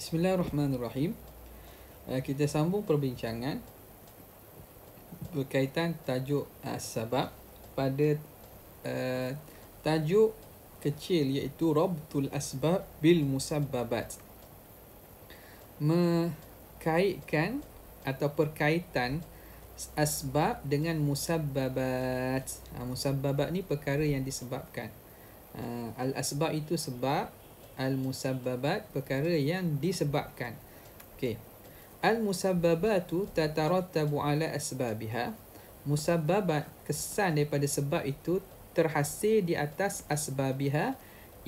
Bismillahirrahmanirrahim. Eh, kita sambung perbincangan berkaitan tajuk eh, sebab pada uh, tajuk kecil iaitu rabtul asbab bil musababat. Mekaitkan atau perkaitan asbab dengan musababat. Ha, musababat ni perkara yang disebabkan. Ha, al asbab itu sebab Al-musabbabat perkara yang disebabkan. Okey. Al-musabbabatu tatarattabu ala asbabiha. Musabbabat kesan daripada sebab itu terhasil di atas asbabiha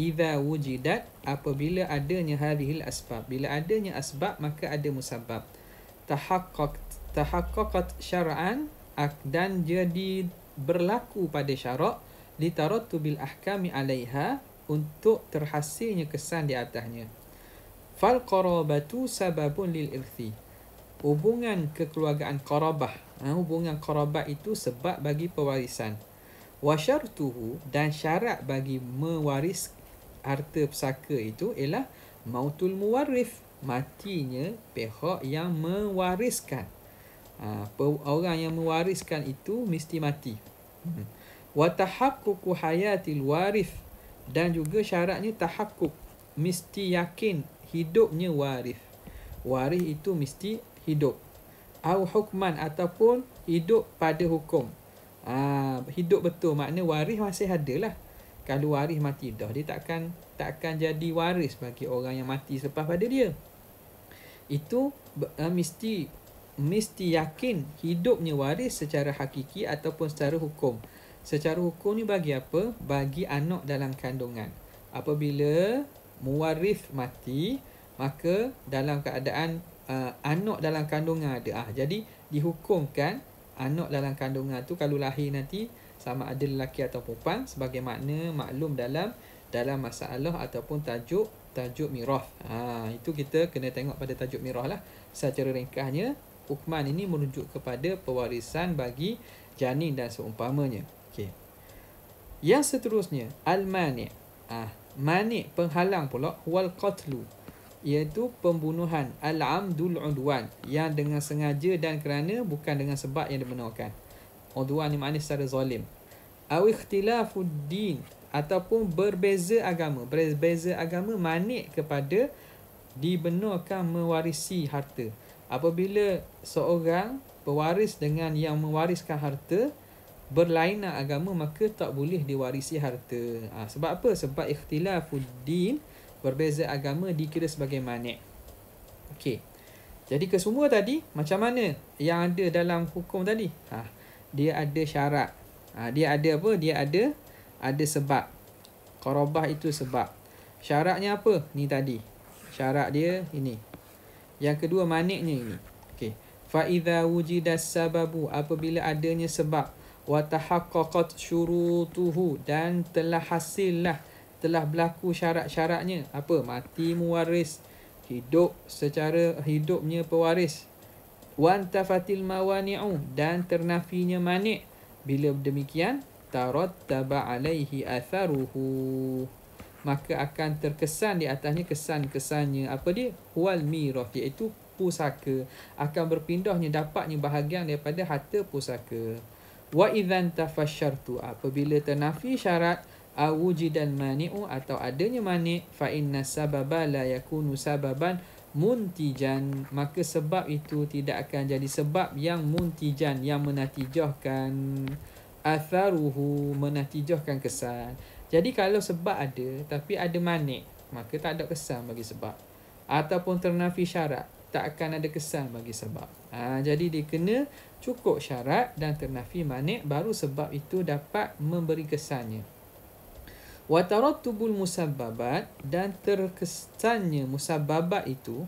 idza wujidat apabila adanya hadhil asbab. Bila adanya asbab maka ada musabbab. Tahaqqaq tahaqqaqat syar'an dan jadi berlaku pada syarak ditarattu bil ahkami alaiha untuk terhasilnya kesan di atasnya. Fal qarabatu sababun lil irthi. Hubungan kekeluargaan qarabah, ha, hubungan qarabah itu sebab bagi pewarisan. Wa syartuhu dan syarat bagi mewaris harta pusaka itu ialah mautul muwarif, matinya pihak yang mewariskan. Ha, orang yang mewariskan itu mesti mati. Hmm. Wa tahaqququ hayatil warith dan juga syaratnya tahakkuk mesti yakin hidupnya warif warif itu mesti hidup au hukman ataupun hidup pada hukum ha, hidup betul makna warif masih ada lah kalau warif mati dah dia takkan takkan jadi waris bagi orang yang mati selepas pada dia itu uh, mesti mesti yakin hidupnya waris secara hakiki ataupun secara hukum Secara hukum ni bagi apa? Bagi anak dalam kandungan. Apabila muarif mati, maka dalam keadaan uh, anak dalam kandungan ada. Ah, jadi dihukumkan anak dalam kandungan tu kalau lahir nanti sama ada lelaki atau perempuan sebagai makna maklum dalam dalam masalah ataupun tajuk tajuk mirah. Ha, itu kita kena tengok pada tajuk mirah lah. Secara ringkasnya, hukuman ini merujuk kepada pewarisan bagi janin dan seumpamanya. Yang seterusnya al-mani. Ah, mani penghalang pula wal qatlu iaitu pembunuhan al-amdul udwan yang dengan sengaja dan kerana bukan dengan sebab yang dibenarkan. Udwan ni maknanya secara zalim. Aw ikhtilafud din ataupun berbeza agama. Berbeza agama mani kepada dibenarkan mewarisi harta. Apabila seorang pewaris dengan yang mewariskan harta berlainan agama maka tak boleh diwarisi harta. Ha, sebab apa? Sebab ikhtilaful din berbeza agama dikira sebagai manik. Okey. Jadi kesemua tadi macam mana yang ada dalam hukum tadi? Ha, dia ada syarat. Ha, dia ada apa? Dia ada ada sebab. Qarabah itu sebab. Syaratnya apa? Ni tadi. Syarat dia ini. Yang kedua maniknya ini. Okey. Fa idza wujida sababu apabila adanya sebab wa tahaqqaqat syurutuhu dan telah hasil lah telah berlaku syarat-syaratnya apa mati muwaris hidup secara hidupnya pewaris wan tafatil mawani'u dan ternafinya manik bila demikian taba alaihi atharuhu maka akan terkesan di atasnya kesan-kesannya apa dia wal mirah iaitu pusaka akan berpindahnya dapatnya bahagian daripada harta pusaka Wa idzan tafasyartu apabila ternafi syarat awujidan mani'u atau adanya mani' fa inna sababa la yakunu sababan muntijan maka sebab itu tidak akan jadi sebab yang muntijan yang menatijahkan atharuhu menatijahkan kesan jadi kalau sebab ada tapi ada mani' maka tak ada kesan bagi sebab ataupun ternafi syarat tak akan ada kesan bagi sebab. Ha, jadi dia kena cukup syarat dan ternafi manik baru sebab itu dapat memberi kesannya. Watarot tubul musababat dan terkesannya musababat itu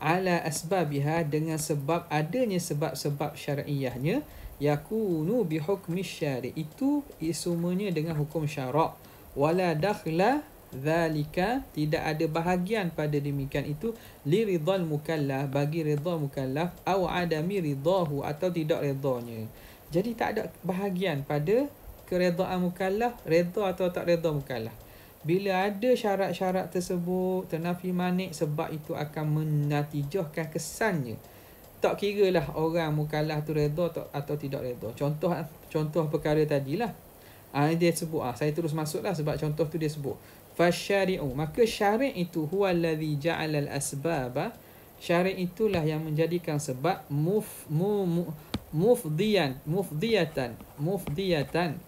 ala asbabiha dengan sebab adanya sebab-sebab syar'iyahnya yakunu bihukmi syari itu isumunya dengan hukum syarak wala dakhla zalika tidak ada bahagian pada demikian itu li ridhal mukallaf bagi ridha mukallaf atau adami ridahu atau tidak redanya jadi tak ada bahagian pada keredaan mukallaf redha atau tak redha mukallaf bila ada syarat-syarat tersebut Ternafi manik sebab itu akan menatijahkan kesannya Tak kira lah orang mukalah tu redha atau tidak redha Contoh contoh perkara tadilah ha, Dia sebut ha, saya terus masuk lah sebab contoh tu dia sebut fasyari'u maka syari' itu huwa allazi ja'ala al syari' itulah yang menjadikan sebab muf mu, mu mufdiyan mufdiyatan mufdiyatan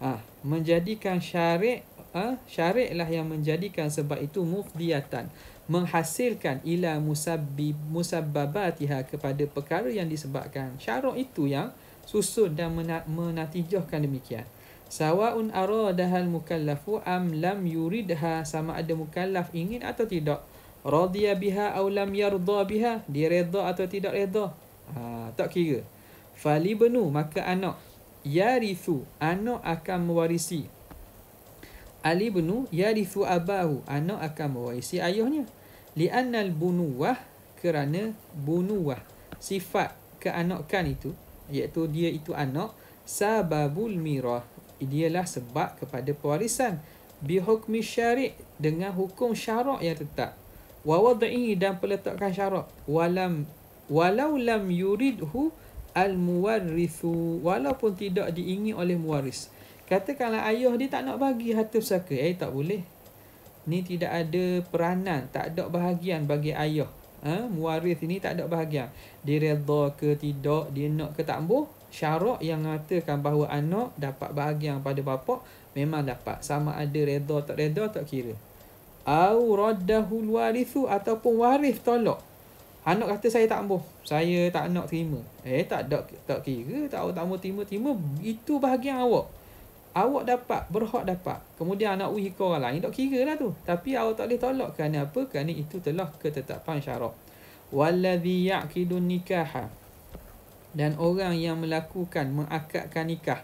ha, menjadikan syari' ah ha, syari' lah yang menjadikan sebab itu mufdiyatan menghasilkan ila musabbi musabbabatiha kepada perkara yang disebabkan syarak itu yang susun dan menatijahkan demikian Sawa'un aradahal mukallafu am lam yuridha sama ada mukallaf ingin atau tidak. Radiya biha aw lam yardha biha, dia redha atau tidak redha. Ha, tak kira. Fali benu maka anak yarithu anak akan mewarisi. Ali benu yarithu abahu anak akan mewarisi ayahnya. Li annal bunuwah kerana bunuwah sifat keanakan itu iaitu dia itu anak sababul mirah ialah sebab kepada pewarisan bihukmi syari' dengan hukum syarak yang tetap wa wad'i dan peletakkan syarak walam walau lam yuridhu al muwarrithu walaupun tidak diingini oleh mewaris katakanlah ayah dia tak nak bagi harta pusaka eh tak boleh ni tidak ada peranan tak ada bahagian bagi ayah ha? Eh, mewaris ini tak ada bahagian dia redha ke tidak dia nak ke tak ambuh syarat yang mengatakan bahawa anak dapat bahagian pada bapak memang dapat sama ada redha tak redha tak kira au raddahul warithu ataupun waris tolak anak kata saya tak ambuh saya tak nak terima eh tak ada tak kira tak tahu tak mau terima terima itu bahagian awak awak dapat berhak dapat kemudian anak uhi ke orang lain tak kira lah tu tapi awak tak boleh tolak kerana apa kerana itu telah ketetapan syarak walladhi ya'qidun nikaha dan orang yang melakukan mengakadkan nikah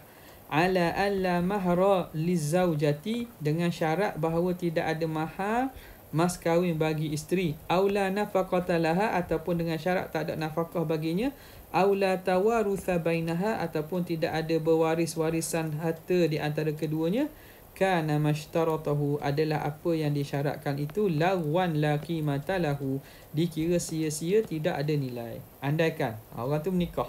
ala alla mahra lizaujati dengan syarat bahawa tidak ada mahar mas kawin bagi isteri aula nafaqata laha ataupun dengan syarat tak ada nafkah baginya aula tawarutha bainaha ataupun tidak ada berwaris warisan harta di antara keduanya kana mashtaratahu adalah apa yang disyaratkan itu lawan laki matalahu dikira sia-sia tidak ada nilai andaikan orang tu menikah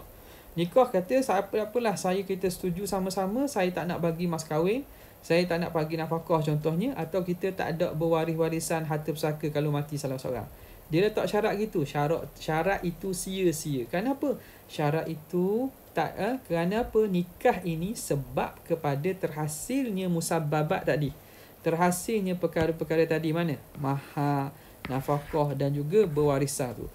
Nikah kata siapa apalah saya kita setuju sama-sama saya tak nak bagi mas kahwin, saya tak nak bagi nafkah contohnya atau kita tak ada berwaris warisan harta pusaka kalau mati salah seorang. Dia letak syarat gitu. Syarat syarat itu sia-sia. Kenapa? Syarat itu tak eh? kerana apa? Nikah ini sebab kepada terhasilnya musababat tadi. Terhasilnya perkara-perkara tadi mana? Maha, nafkah dan juga berwarisan tu.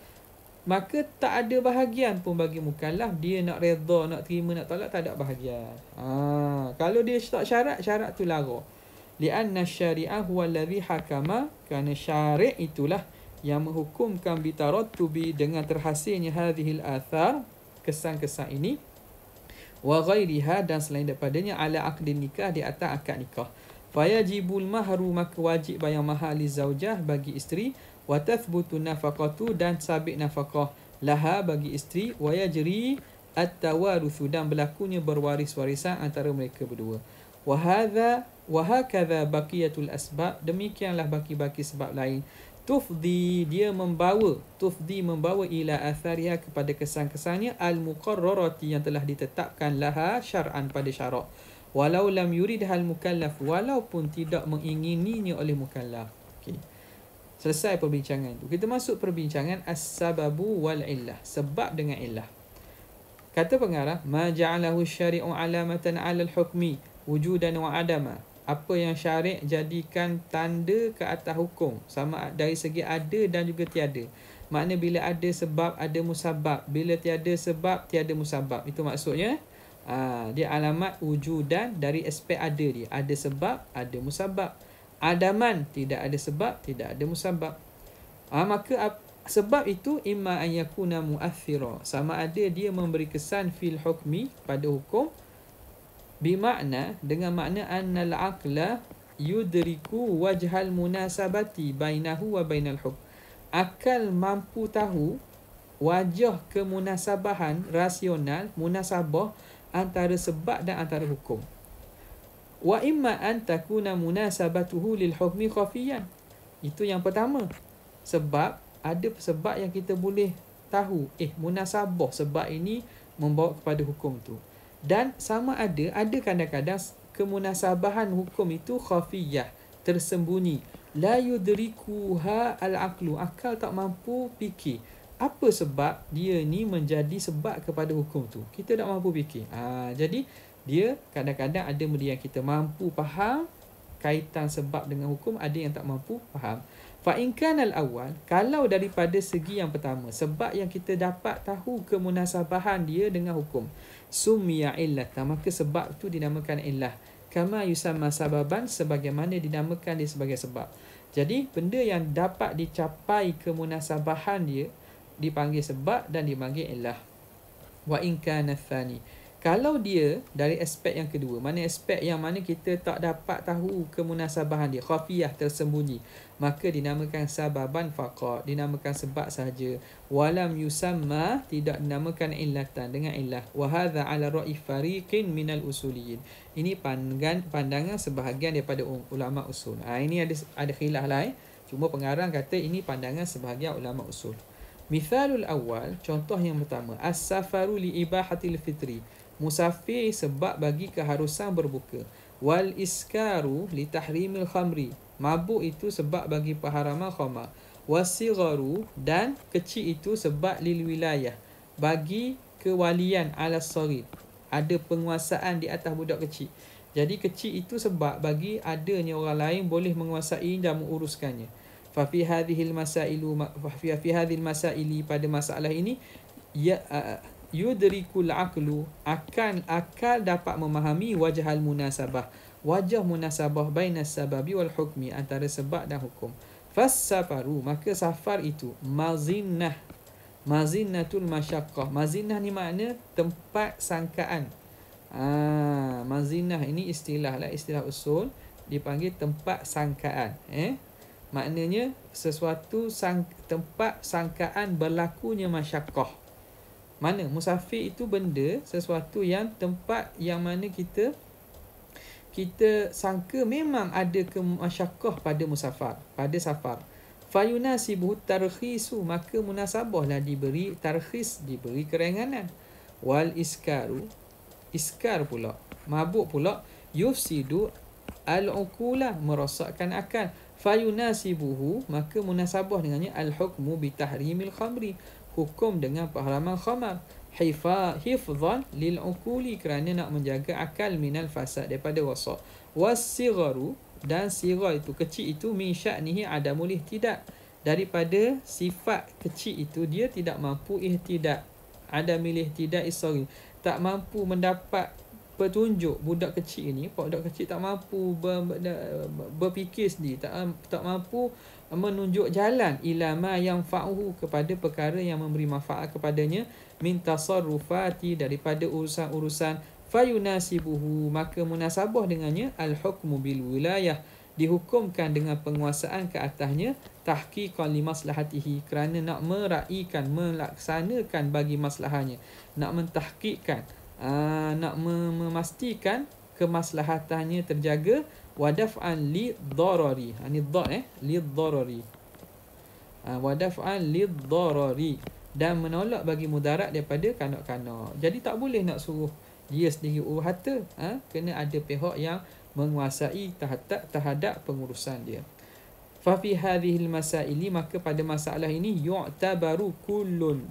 Maka tak ada bahagian pun bagi mukallaf Dia nak redha, nak terima, nak tolak Tak ada bahagian ha. Kalau dia tak syarat, syarat tu lara Lianna syari'ah huwa ladhi hakama Kerana syari' itulah Yang menghukumkan bitarot tubi Dengan terhasilnya hadihil athar Kesan-kesan ini Wa ghairiha dan selain daripadanya Ala akdi nikah di atas akad nikah Fayajibul mahru maka wajib bayang mahal zaujah bagi isteri wa tathbutu nafaqatu dan sabiq nafaqah laha bagi isteri wa yajri at-tawarutsu dan berlakunya berwaris-warisan antara mereka berdua wa hadha wa hakadha baqiyatul asbab demikianlah baki-baki sebab lain tufdi dia membawa tufdi membawa ila athariha kepada kesan-kesannya al-muqarrarati yang telah ditetapkan laha syar'an pada syarak walau lam yurid hal mukallaf walaupun tidak mengingininya oleh mukallaf okey Selesai perbincangan tu. Kita masuk perbincangan as-sababu wal illah. Sebab dengan illah. Kata pengarah, ma ja'alahu syari'u alamatan 'ala hukmi wujudan wa adama. Apa yang syarik jadikan tanda ke atas hukum sama dari segi ada dan juga tiada. Makna bila ada sebab ada musabab, bila tiada sebab tiada musabab. Itu maksudnya aa, ah, dia alamat wujudan dari aspek ada dia. Ada sebab, ada musabab adaman tidak ada sebab tidak ada musabab ha, maka sebab itu imma an yakuna mu'athira sama ada dia memberi kesan fil hukmi pada hukum bermakna dengan makna annal aqla yudriku wajhal munasabati bainahu wa bainal hukm akal mampu tahu wajah kemunasabahan rasional munasabah antara sebab dan antara hukum wa imma an takuna munasabatuhu lil hukmi khafiyan itu yang pertama sebab ada sebab yang kita boleh tahu eh munasabah sebab ini membawa kepada hukum tu dan sama ada ada kadang-kadang kemunasabahan hukum itu khafiyah tersembunyi la yudrikuha al aqlu akal tak mampu fikir apa sebab dia ni menjadi sebab kepada hukum tu kita tak mampu fikir ha, jadi jadi dia kadang-kadang ada benda yang kita mampu faham kaitan sebab dengan hukum ada yang tak mampu faham fa in kanal awal kalau daripada segi yang pertama sebab yang kita dapat tahu kemunasabahan dia dengan hukum sumia illah maka sebab tu dinamakan illah kama yusamma sababan sebagaimana dinamakan dia sebagai sebab jadi benda yang dapat dicapai kemunasabahan dia dipanggil sebab dan dipanggil illah wa in thani kalau dia dari aspek yang kedua, mana aspek yang mana kita tak dapat tahu kemunasabahan dia, khafiyah tersembunyi, maka dinamakan sababan faqat, dinamakan sebab saja. Walam yusamma tidak dinamakan illatan dengan illah. Wa hadha ala ra'i fariqin minal usuliyin. Ini pandangan pandangan sebahagian daripada um-, ulama usul. Ha, ini ada ada khilaf lain. Eh? Cuma pengarang kata ini pandangan sebahagian ulama usul. Misalul awal, contoh yang pertama, as-safaru li fitri. Musafir sebab bagi keharusan berbuka. Wal iskaru li tahrimil khamri. Mabuk itu sebab bagi paharaman khamar. Wasigaru dan kecil itu sebab lil wilayah. Bagi kewalian ala sarid. Ada penguasaan di atas budak kecil. Jadi kecil itu sebab bagi adanya orang lain boleh menguasai dan menguruskannya. ففي هذه المسائل ففي في هذه masaili pada masalah ini ya yudrikul aqlu akan akal dapat memahami wajah al munasabah wajah munasabah baina sababi wal hukmi antara sebab dan hukum fasafaru maka safar itu mazinnah mazinnatul masyaqqah mazinnah ni makna tempat sangkaan ha, mazinnah ini istilah lah istilah usul dipanggil tempat sangkaan eh maknanya sesuatu sang, tempat sangkaan berlakunya masyakoh. Mana? Musafir itu benda, sesuatu yang tempat yang mana kita kita sangka memang ada masyakoh pada musafar, pada safar. Fayuna sibuh tarhisu maka munasabahlah diberi tarhis diberi kerenganan. Wal iskaru, iskar pula, mabuk pula, yufsidu al-ukula, merosakkan akal fayunasibuhu maka munasabah dengannya al-hukmu bitahrimil khamri hukum dengan pengharaman khamar hifa hifzan lil uquli kerana nak menjaga akal minal fasad daripada wasat wasigharu dan sigar itu kecil itu min sya'nihi adamul tidak daripada sifat kecil itu dia tidak mampu ihtidak ada milih tidak isori tak mampu mendapat petunjuk budak kecil ini, budak kecil tak mampu ber, ber, berfikir sendiri tak tak mampu menunjuk jalan ilama yang fa'uhu kepada perkara yang memberi manfaat kepadanya min tasarrufati daripada urusan-urusan fayunasibuhu maka munasabah dengannya al-hukmu bil wilayah dihukumkan dengan penguasaan ke atasnya tahqiqan li maslahatihi kerana nak meraikan melaksanakan bagi maslahannya nak mentahqiqkan uh, nak memastikan kemaslahatannya terjaga wadaf'an li darari ani ah, dha eh li darari uh, ah, wadaf'an li darari dan menolak bagi mudarat daripada kanak-kanak jadi tak boleh nak suruh dia sendiri urus harta ha? kena ada pihak yang menguasai terhadap, terhadap pengurusan dia fa fi hadhihi al-masaili maka pada masalah ini yu'tabaru kullun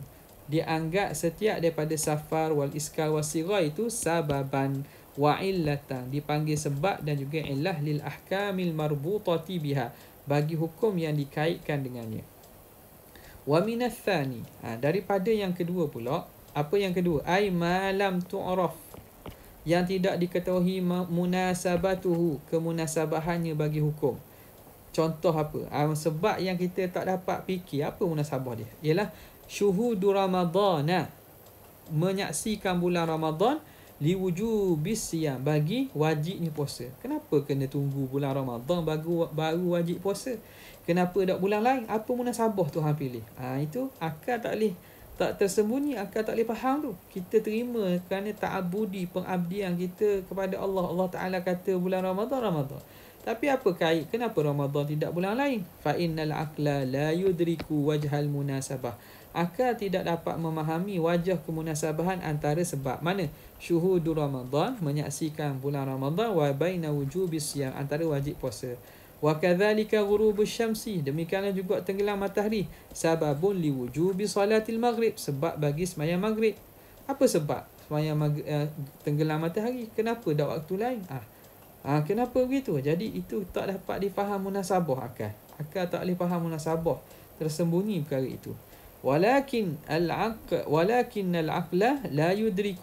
dianggap setiap daripada safar wal iskal wal itu sababan wa illatan dipanggil sebab dan juga illah lil ahkamil marbutati biha bagi hukum yang dikaitkan dengannya wa minathani ha, daripada yang kedua pula apa yang kedua ai malam tu'raf yang tidak diketahui munasabatuhu kemunasabahannya bagi hukum contoh apa ha, sebab yang kita tak dapat fikir apa munasabah dia ialah syuhudu Ramadhan, menyaksikan bulan Ramadhan li wujubis siam bagi wajibnya puasa. Kenapa kena tunggu bulan Ramadhan baru baru wajib puasa? Kenapa tak bulan lain? Apa munasabah Tuhan pilih? Ha, itu akal tak boleh tak tersembunyi, akal tak boleh faham tu. Kita terima kerana ta'abudi pengabdian kita kepada Allah. Allah Ta'ala kata bulan Ramadhan Ramadhan. Tapi apa kait? Kenapa Ramadan tidak bulan lain? Fa'innal akla la yudriku wajhal munasabah akal tidak dapat memahami wajah kemunasabahan antara sebab mana syuhudur ramadan menyaksikan bulan ramadan wa baina wujubis yang antara wajib puasa wa kadzalika ghurubus syamsi demikianlah juga tenggelam matahari sababun li wujubi salatil maghrib sebab bagi semayang maghrib apa sebab semayang mag- uh, tenggelam matahari kenapa dah waktu lain ah ah kenapa begitu jadi itu tak dapat dipaham munasabah akal akal tak boleh faham munasabah tersembunyi perkara itu Walakin al ولكن العقل لا يدرك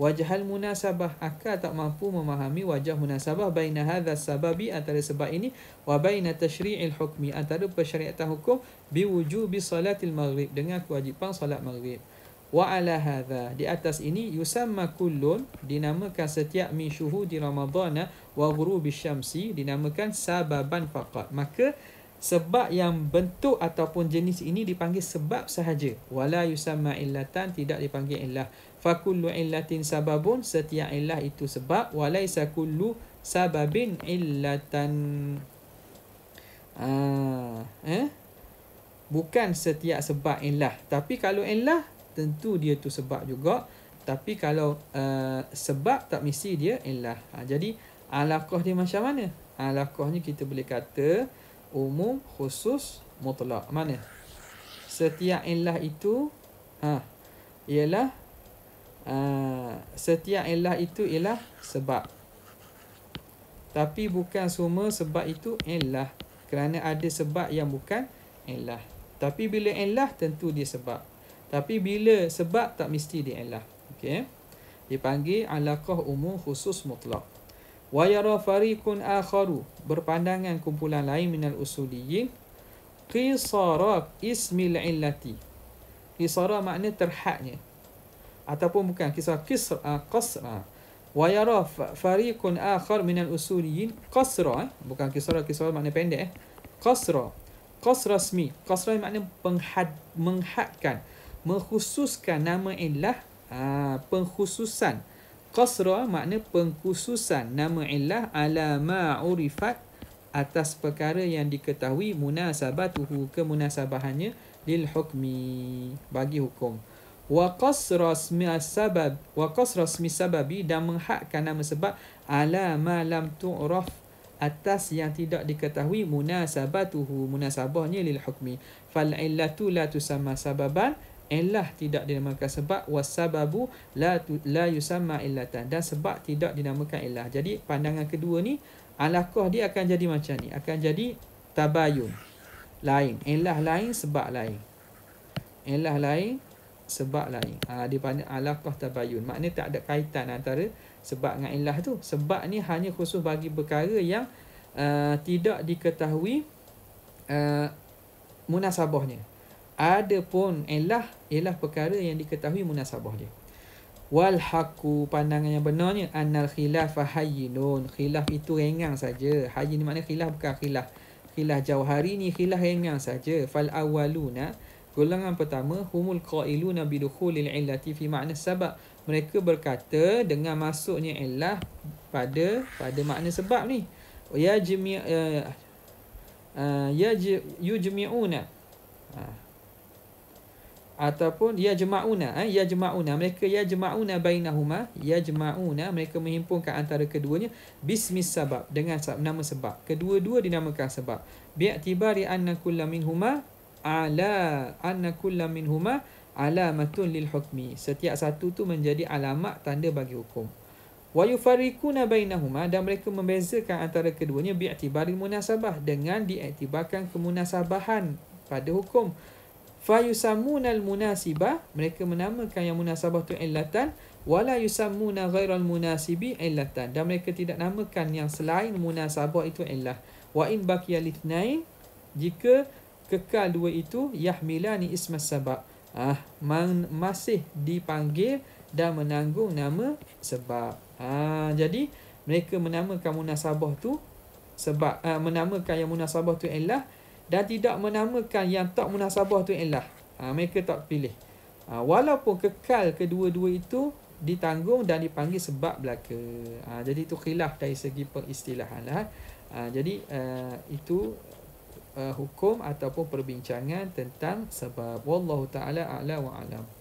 وجه المناسبة akal tak mampu memahami wajah munasabah baina hadha sababi antara sebab ini wa baina al hukmi antara persyariatan hukum bi wujubi salatil maghrib dengan kewajipan salat maghrib wa ala hadha di atas ini yusamma kullun dinamakan setiap min syuhudi ramadhana wa ghurubi syamsi dinamakan sababan faqat maka sebab yang bentuk ataupun jenis ini dipanggil sebab sahaja wala yusamma illatan tidak dipanggil illah fakullu illatin sababun setiap illah itu sebab walaisa kullu sababin illatan ah eh bukan setiap sebab illah tapi kalau illah tentu dia tu sebab juga tapi kalau uh, sebab tak mesti dia illah ha, jadi alaqah dia macam mana alaqahnya kita boleh kata umum khusus mutlak mana setiap ilah itu ha ialah uh, setiap ilah itu ialah sebab tapi bukan semua sebab itu ilah kerana ada sebab yang bukan ilah tapi bila ilah tentu dia sebab tapi bila sebab tak mesti dia ilah okey dipanggil alaqah umum khusus mutlak wa yara fariqun akharu berpandangan kumpulan lain minal usuliyin qisara ismil illati qisara makna terhadnya ataupun bukan kisah qisra ah, qasra wa yara fariqun akhar minal usuliyin qasra eh. bukan kisara kisara makna pendek eh. qasra qasra ismi qasra makna penghad menghadkan mengkhususkan nama illah ah penghususan Qasra makna pengkhususan nama illah ala urifat atas perkara yang diketahui munasabatuhu kemunasabahannya lil hukmi bagi hukum. Wa qasra ismi sabab wa qasra ismi sababi dan menghakkan nama sebab ala ma lam tu'raf atas yang tidak diketahui munasabatuhu munasabahnya lil hukmi. Fal illatu la tusamma sababan illah tidak dinamakan sebab wasababu la tu, la yusamma illatan dan sebab tidak dinamakan illah. Jadi pandangan kedua ni alaqah dia akan jadi macam ni, akan jadi tabayun. Lain, illah lain, sebab lain. Illah lain, sebab lain. Ha, dia panggil alaqah tabayun. Maknanya tak ada kaitan antara sebab dengan illah tu. Sebab ni hanya khusus bagi perkara yang uh, tidak diketahui uh, munasabahnya. Adapun ialah ialah perkara yang diketahui munasabah dia. Wal haqu pandangan yang benarnya annal khilaf hayyinun. Khilaf itu ringan saja. Hayyin ni makna khilaf bukan khilaf. Khilaf jauhari ni khilaf ringan saja. Fal awaluna, golongan pertama humul qailuna bidukhulil illati fi makna sebab mereka berkata dengan masuknya ilah pada pada makna sebab ni ya jami eh, eh, ya yujmiuna ah, ataupun ya jemauna eh ya jemauna mereka ya jemauna bainahuma ya jemauna mereka menghimpunkan antara keduanya bismis sabab dengan nama sebab kedua-dua dinamakan sebab bi anna kullam minhuma ala anna kullam minhuma alamatun lil hukmi setiap satu tu menjadi alamat tanda bagi hukum wa yufarriquna bainahuma dan mereka membezakan antara keduanya bi munasabah dengan diiktibarkan kemunasabahan pada hukum fayusammuna munasibah mereka menamakan yang munasabah tu illatan wala yusammuna ghairal munasibi illatan dan mereka tidak namakan yang selain munasabah itu illah wa in baqiya litnain jika kekal dua itu yahmilani ismas sabab ah masih dipanggil dan menanggung nama sebab ah jadi mereka menamakan munasabah tu sebab ah, menamakan yang munasabah tu illah dan tidak menamakan yang tak munasabah tu ilah. Ha, mereka tak pilih. Ha, walaupun kekal kedua-dua itu ditanggung dan dipanggil sebab belaka. Ha, jadi itu khilaf dari segi pengistilahan. Lah. Ha, ha jadi uh, itu uh, hukum ataupun perbincangan tentang sebab. Wallahu ta'ala a'la wa alam